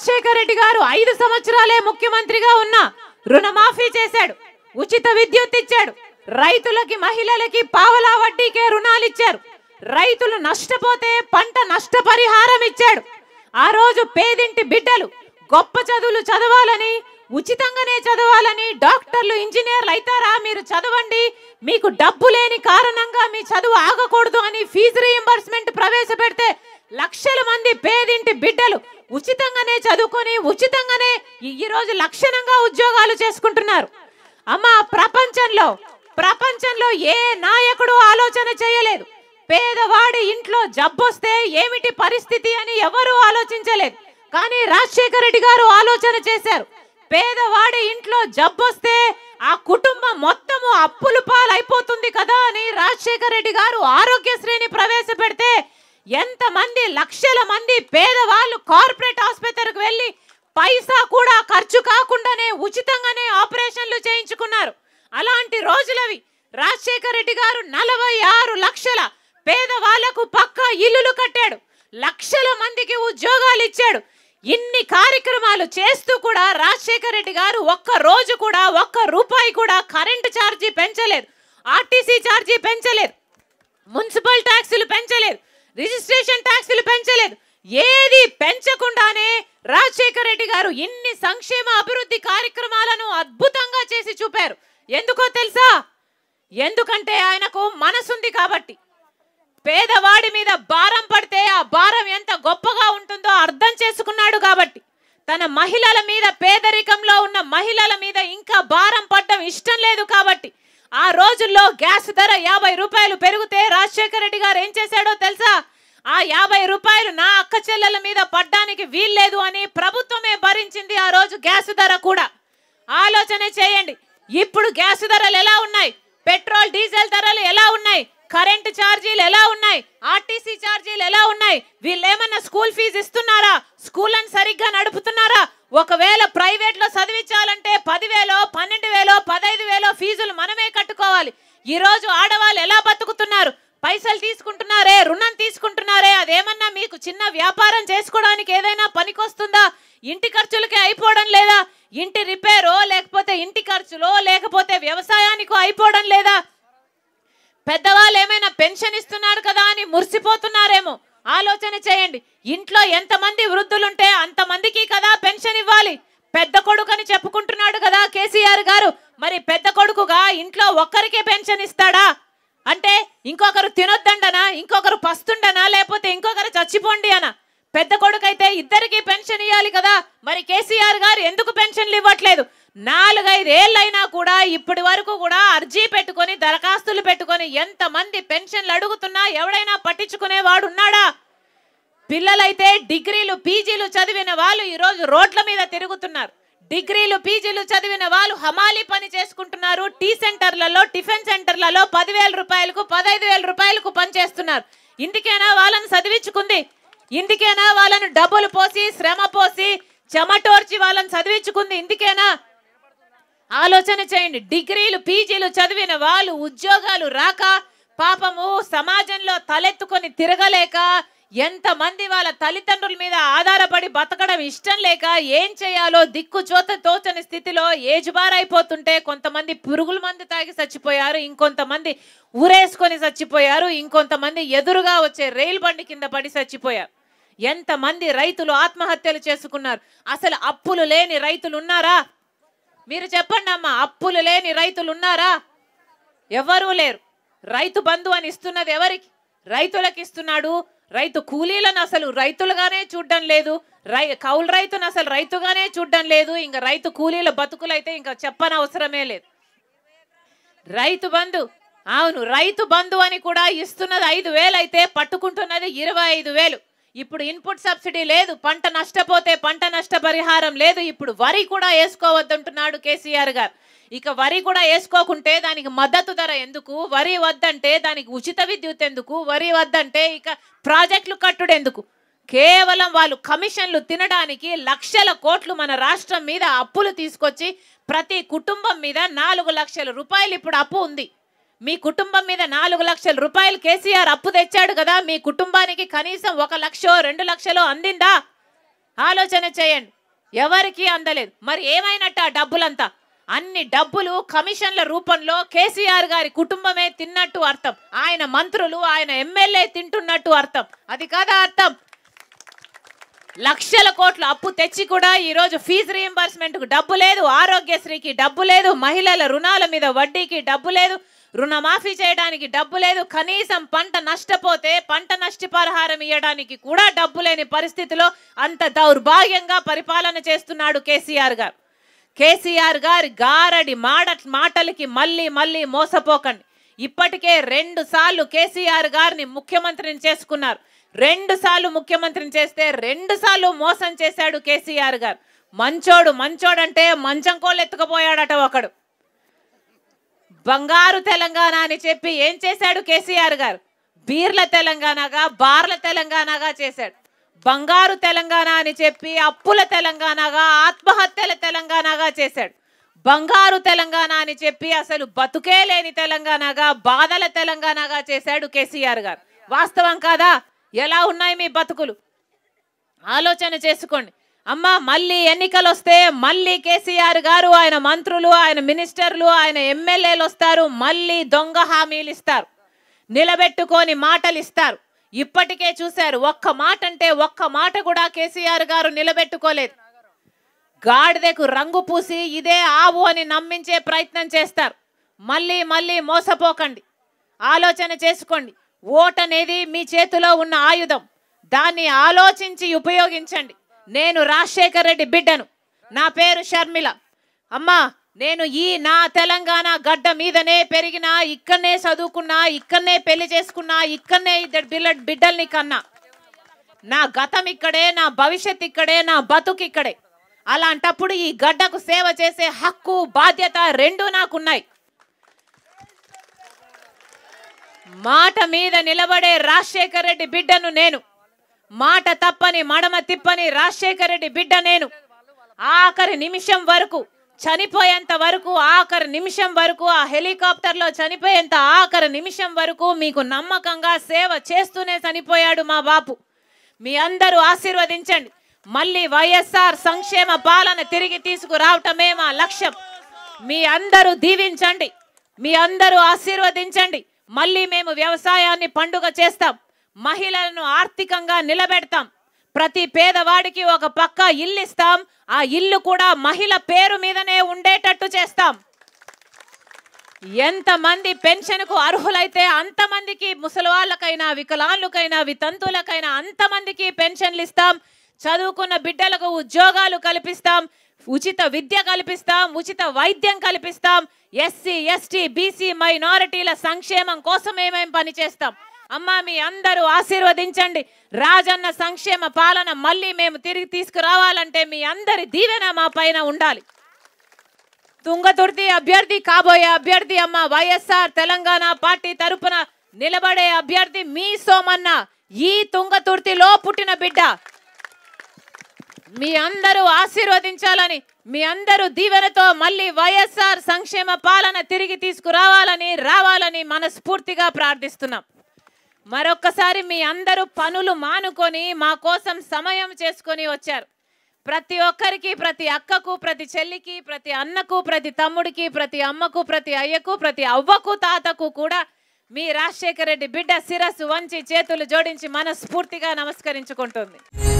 రాజశేఖర రెడ్డి గారు ఐదు సంవత్సరాలే ముఖ్యమంత్రిగా ఉన్న రుణమాఫీ చేశాడు ఉచిత విద్యుత్ ఇచ్చాడు రైతులకి మహిళలకి పావలా వడ్డీకే రుణాలు ఇచ్చారు రైతులు నష్టపోతే పంట నష్టపరిహారం ఇచ్చాడు ఆ రోజు పేదింటి బిడ్డలు గొప్ప చదువులు చదవాలని ఉచితంగానే చదవాలని డాక్టర్లు ఇంజనీర్లు అవుతారా మీరు చదవండి మీకు డబ్బు లేని కారణంగా మీ చదువు ఆగకూడదు అని ఫీజు రీఎంబర్స్మెంట్ ప్రవేశపెడితే లక్షల మంది పేదింటి బిడ్డలు ఉచితంగానే చదువుకొని ఉచితంగానే ఈరోజు లక్షణంగా ఉద్యోగాలు చేసుకుంటున్నారు అమ్మ ప్రపంచంలో ప్రపంచంలో ఏ నాయకుడు ఆలోచన చేయలేదు పేదవాడి ఇంట్లో జబ్బొస్తే ఏమిటి పరిస్థితి అని ఎవరూ ఆలోచించలేదు కానీ రాజశేఖర రెడ్డి గారు ఆలోచన చేశారు పేదవాడి ఇంట్లో జబ్బొస్తే ఆ కుటుంబం మొత్తము అప్పులు పాలైపోతుంది కదా అని రాజశేఖర రెడ్డి గారు ఆరోగ్యశ్రీని ప్రవేశపెడితే ఎంతమంది లక్షల మంది పేదవాళ్ళు కార్పొరేట్ ఆసుపత్రికి వెళ్ళి పైసా కూడా ఖర్చు కాకుండానే ఉచితంగానే ఆపరేషన్లు చేయించుకున్నారు అలాంటి రోజులవి రాజశేఖర రెడ్డి గారు నలభై ఆరు లక్షల పేదవాళ్లకు పక్కా ఇల్లులు కట్టాడు లక్షల మందికి ఉద్యోగాలు ఇచ్చాడు ఇన్ని కార్యక్రమాలు చేస్తూ కూడా రాజశేఖర రెడ్డి గారు ఒక్క రోజు కూడా ఒక్క రూపాయి కూడా కరెంటు ఛార్జీ పెంచలేదు ఆర్టీసీ ఛార్జీ పెంచలేదు మున్సిపల్ ట్యాక్సులు పెంచలేదు రిజిస్ట్రేషన్ ట్యాక్స్లు పెంచలేదు ఏది పెంచకుండానే రాజశేఖర్ రెడ్డి గారు ఇన్ని సంక్షేమ అభివృద్ధి కార్యక్రమాలను అద్భుతంగా చేసి చూపారు ఎందుకో తెలుసా ఎందుకంటే ఆయనకు మనసుంది కాబట్టి పేదవాడి మీద భారం పడితే ఆ భారం ఎంత గొప్పగా ఉంటుందో అర్థం చేసుకున్నాడు కాబట్టి తన మహిళల మీద పేదరికంలో ఉన్న మహిళల మీద ఇంకా భారం పడడం ఇష్టం లేదు కాబట్టి ఆ రోజుల్లో గ్యాస్ ధర యాభై రూపాయలు పెరిగితే రాజశేఖర రెడ్డి గారు ఏం చేశాడో తెలుసా ఆ యాభై రూపాయలు నా అక్క చెల్లెల మీద పడ్డానికి వీల్లేదు అని ప్రభుత్వమే భరించింది ఆ రోజు గ్యాస్ ధర కూడా ఆలోచన చేయండి ఇప్పుడు గ్యాస్ ధరలు ఎలా ఉన్నాయి పెట్రోల్ డీజిల్ ధరలు ఎలా ఉన్నాయి కరెంట్ ఛార్జీలు ఎలా ఉన్నాయి ఆర్టీసీ ఛార్జీలు ఎలా ఉన్నాయి వీళ్ళు ఏమన్నా స్కూల్ ఫీజు ఇస్తున్నారా స్కూళ్ళని సరిగ్గా నడుపుతున్నారా ఒకవేళ ప్రైవేట్లో చదివించాలంటే పదివేలో పన్నెండు వేలో పదహైదు వేలో ఫీజులు మనమే కట్టుకోవాలి ఈరోజు ఆడవాళ్ళు ఎలా బతుకుతున్నారు పైసలు తీసుకుంటున్నారే రుణం తీసుకుంటున్నారే అదేమన్నా మీకు చిన్న వ్యాపారం చేసుకోవడానికి ఏదైనా పనికొస్తుందా ఇంటి ఖర్చులకే అయిపోవడం లేదా ఇంటి రిపేరో లేకపోతే ఇంటి ఖర్చులో లేకపోతే వ్యవసాయానికో అయిపోవడం లేదా పెద్దవాళ్ళు ఏమైనా పెన్షన్ ఇస్తున్నారు కదా అని మురిసిపోతున్నారేమో ఆలోచన చేయండి ఇంట్లో ఎంతమంది వృద్ధులుంటే అంతమందికి కదా పెన్షన్ ఇవ్వాలి పెద్ద కొడుకు అని చెప్పుకుంటున్నాడు కదా కేసీఆర్ గారు మరి పెద్ద కొడుకుగా ఇంట్లో ఒక్కరికే పెన్షన్ ఇస్తాడా అంటే ఇంకొకరు తినొద్దండనా ఇంకొకరు పస్తుండనా లేకపోతే ఇంకొకరు చచ్చిపోండి అనా పెద్ద కొడుకైతే ఇద్దరికి పెన్షన్ ఇవ్వాలి కదా మరి కేసీఆర్ గారు ఎందుకు పెన్షన్లు ఇవ్వట్లేదు నాలుగైదు ఏళ్ళైనా కూడా ఇప్పటి వరకు కూడా అర్జీ పెట్టుకొని దరఖాస్తులు పెట్టుకొని ఎంతమంది పెన్షన్లు అడుగుతున్నా ఎవడైనా పట్టించుకునేవాడు ఉన్నాడా పిల్లలైతే డిగ్రీలు పీజీలు చదివిన వాళ్ళు ఈరోజు రోడ్ల మీద తిరుగుతున్నారు డిగ్రీలు పీజీలు చదివిన వాళ్ళు హమాలి పని చేసుకుంటున్నారు టీ సెంటర్లలో టిఫిన్ సెంటర్లలో పదివేల రూపాయలకు పదహైదు వేల రూపాయలకు పనిచేస్తున్నారు ఇందుకైనా వాళ్ళని చదివించుకుంది ఇందుకేనా వాళ్ళను డబ్బులు పోసి శ్రమ పోసి చెమటోర్చి వాళ్ళని చదివించుకుంది ఇందుకేనా ఆలోచన చేయండి డిగ్రీలు పీజీలు చదివిన వాళ్ళు ఉద్యోగాలు రాక పాపము సమాజంలో తలెత్తుకొని తిరగలేక ఎంతమంది వాళ్ళ తల్లిదండ్రుల మీద ఆధారపడి బతకడం ఇష్టం లేక ఏం చేయాలో దిక్కు చోత తోచని స్థితిలో ఏజుబారైపోతుంటే కొంతమంది పురుగుల మంది తాగి చచ్చిపోయారు ఇంకొంతమంది ఊరేసుకొని చచ్చిపోయారు ఇంకొంతమంది ఎదురుగా వచ్చే రైలు బండి కింద పడి చచ్చిపోయారు ఎంతమంది రైతులు ఆత్మహత్యలు చేసుకున్నారు అసలు అప్పులు లేని రైతులు ఉన్నారా మీరు చెప్పండి అమ్మ అప్పులు లేని రైతులు ఉన్నారా ఎవరూ లేరు రైతు బంధు అని ఇస్తున్నది ఎవరికి రైతులకు ఇస్తున్నాడు రైతు కూలీలను అసలు రైతులుగానే చూడడం లేదు రై కౌలు రైతును అసలు రైతుగానే చూడడం లేదు ఇంకా రైతు కూలీల బతుకులైతే ఇంకా చెప్పనవసరమే లేదు రైతు బంధు అవును రైతు బంధు అని కూడా ఇస్తున్నది ఐదు వేలు అయితే పట్టుకుంటున్నది ఇరవై ఐదు వేలు ఇప్పుడు ఇన్పుట్ సబ్సిడీ లేదు పంట నష్టపోతే పంట నష్ట పరిహారం లేదు ఇప్పుడు వరి కూడా వేసుకోవద్దంటున్నాడు కేసీఆర్ గారు ఇక వరి కూడా వేసుకోకుంటే దానికి మద్దతు ధర ఎందుకు వరి వద్దంటే దానికి ఉచిత విద్యుత్ ఎందుకు వరి వద్దంటే ఇక ప్రాజెక్టులు కట్టుడు ఎందుకు కేవలం వాళ్ళు కమిషన్లు తినడానికి లక్షల కోట్లు మన రాష్ట్రం మీద అప్పులు తీసుకొచ్చి ప్రతి కుటుంబం మీద నాలుగు లక్షల రూపాయలు ఇప్పుడు అప్పు ఉంది మీ కుటుంబం మీద నాలుగు లక్షల రూపాయలు కేసీఆర్ అప్పు తెచ్చాడు కదా మీ కుటుంబానికి కనీసం ఒక లక్షో రెండు లక్షలో అందిందా ఆలోచన చేయండి ఎవరికీ అందలేదు మరి ఏమైనట్టు ఆ డబ్బులంతా అన్ని డబ్బులు కమిషన్ల రూపంలో కేసీఆర్ గారి కుటుంబమే తిన్నట్టు అర్థం ఆయన మంత్రులు ఆయన ఎమ్మెల్యే తింటున్నట్టు అర్థం అది కాదా అర్థం లక్షల కోట్ల అప్పు తెచ్చి కూడా ఈరోజు ఫీజు రీఎంబర్స్మెంట్కు డబ్బు లేదు ఆరోగ్యశ్రీకి డబ్బు లేదు మహిళల రుణాల మీద వడ్డీకి డబ్బు లేదు రుణమాఫీ చేయడానికి డబ్బు లేదు కనీసం పంట నష్టపోతే పంట నష్టపరిహారం ఇవ్వడానికి కూడా డబ్బు లేని పరిస్థితిలో అంత దౌర్భాగ్యంగా పరిపాలన చేస్తున్నాడు కేసీఆర్ గారు కేసీఆర్ గారి గారడి మాడ మాటలకి మళ్ళీ మళ్ళీ మోసపోకండి ఇప్పటికే రెండు సార్లు కేసీఆర్ గారిని ముఖ్యమంత్రిని చేసుకున్నారు రెండు సార్లు ముఖ్యమంత్రిని చేస్తే రెండు సార్లు మోసం చేశాడు కేసీఆర్ గారు మంచోడు మంచోడంటే మంచం కోళ్ళు ఎత్తుకుపోయాడట ఒకడు బంగారు తెలంగాణ అని చెప్పి ఏం చేశాడు కేసీఆర్ గారు బీర్ల తెలంగాణగా బార్ల తెలంగాణగా చేశాడు బంగారు తెలంగాణ అని చెప్పి అప్పుల తెలంగాణగా ఆత్మహత్య తెలంగాణగా చేశాడు బంగారు తెలంగాణ అని చెప్పి అసలు బతుకే లేని తెలంగాణగా బాధల తెలంగాణగా చేశాడు కేసీఆర్ గారు వాస్తవం కాదా ఎలా ఉన్నాయి మీ బతుకులు ఆలోచన చేసుకోండి అమ్మ మళ్ళీ ఎన్నికలు వస్తే మళ్ళీ కేసీఆర్ గారు ఆయన మంత్రులు ఆయన మినిస్టర్లు ఆయన ఎమ్మెల్యేలు వస్తారు మళ్ళీ దొంగ హామీలు ఇస్తారు నిలబెట్టుకొని మాటలు ఇస్తారు ఇప్పటికే చూశారు ఒక్క మాట అంటే ఒక్క మాట కూడా కేసీఆర్ గారు నిలబెట్టుకోలేదు గాడిదకు రంగు పూసి ఇదే ఆవు అని నమ్మించే ప్రయత్నం చేస్తారు మళ్ళీ మళ్ళీ మోసపోకండి ఆలోచన చేసుకోండి ఓట్ అనేది మీ చేతిలో ఉన్న ఆయుధం దాన్ని ఆలోచించి ఉపయోగించండి నేను రాజశేఖర్ రెడ్డి బిడ్డను నా పేరు షర్మిల అమ్మా నేను ఈ నా తెలంగాణ గడ్డ మీదనే పెరిగినా ఇక్కడనే చదువుకున్నా ఇక్కడనే పెళ్లి చేసుకున్నా ఇక్కడనే ఇద్దరు బిల్ల బిడ్డల్ని కన్నా నా గతం ఇక్కడే నా భవిష్యత్ ఇక్కడే నా బతుకు ఇక్కడే అలాంటప్పుడు ఈ గడ్డకు సేవ చేసే హక్కు బాధ్యత రెండు నాకున్నాయి మాట మీద నిలబడే రాజశేఖర రెడ్డి బిడ్డను నేను మాట తప్పని మడమ తిప్పని రాజశేఖర రెడ్డి బిడ్డ నేను ఆఖరి నిమిషం వరకు చనిపోయేంత వరకు ఆఖరి నిమిషం వరకు ఆ హెలికాప్టర్లో చనిపోయేంత ఆఖరి నిమిషం వరకు మీకు నమ్మకంగా సేవ చేస్తూనే చనిపోయాడు మా బాపు మీ అందరూ ఆశీర్వదించండి మళ్ళీ వైఎస్ఆర్ సంక్షేమ పాలన తిరిగి తీసుకురావటమే మా లక్ష్యం మీ అందరూ దీవించండి మీ అందరూ ఆశీర్వదించండి మళ్ళీ మేము వ్యవసాయాన్ని పండుగ చేస్తాం మహిళలను ఆర్థికంగా నిలబెడతాం ప్రతి పేదవాడికి ఒక పక్క ఇల్లు ఇస్తాం ఆ ఇల్లు కూడా మహిళ పేరు మీదనే ఉండేటట్టు చేస్తాం ఎంతమంది పెన్షన్కు అర్హులైతే అంతమందికి ముసలివాళ్ళకైనా వికలాంగులకైనా వితంతులకైనా అంతమందికి పెన్షన్లు ఇస్తాం చదువుకున్న బిడ్డలకు ఉద్యోగాలు కల్పిస్తాం ఉచిత విద్య కల్పిస్తాం ఉచిత వైద్యం కల్పిస్తాం ఎస్సీ ఎస్టీ బీసీ మైనారిటీల సంక్షేమం కోసం ఏమేం పనిచేస్తాం అమ్మా మీ అందరూ ఆశీర్వదించండి రాజన్న సంక్షేమ పాలన మళ్ళీ మేము తిరిగి తీసుకురావాలంటే మీ అందరి దీవెన మా పైన ఉండాలి తుంగతుర్తి అభ్యర్థి కాబోయే అభ్యర్థి అమ్మ వైఎస్ఆర్ తెలంగాణ పార్టీ తరపున నిలబడే అభ్యర్థి మీ సోమన్న ఈ తుంగతుర్తిలో పుట్టిన బిడ్డ మీ అందరూ ఆశీర్వదించాలని మీ అందరూ దీవెనతో మళ్ళీ వైఎస్ఆర్ సంక్షేమ పాలన తిరిగి తీసుకురావాలని రావాలని మనస్ఫూర్తిగా ప్రార్థిస్తున్నాం మరొక్కసారి మీ అందరూ పనులు మానుకొని మా కోసం సమయం చేసుకొని వచ్చారు ప్రతి ఒక్కరికి ప్రతి అక్కకు ప్రతి చెల్లికి ప్రతి అన్నకు ప్రతి తమ్ముడికి ప్రతి అమ్మకు ప్రతి అయ్యకు ప్రతి అవ్వకు తాతకు కూడా మీ రాజశేఖర రెడ్డి బిడ్డ శిరస్సు వంచి చేతులు జోడించి మనస్ఫూర్తిగా నమస్కరించుకుంటుంది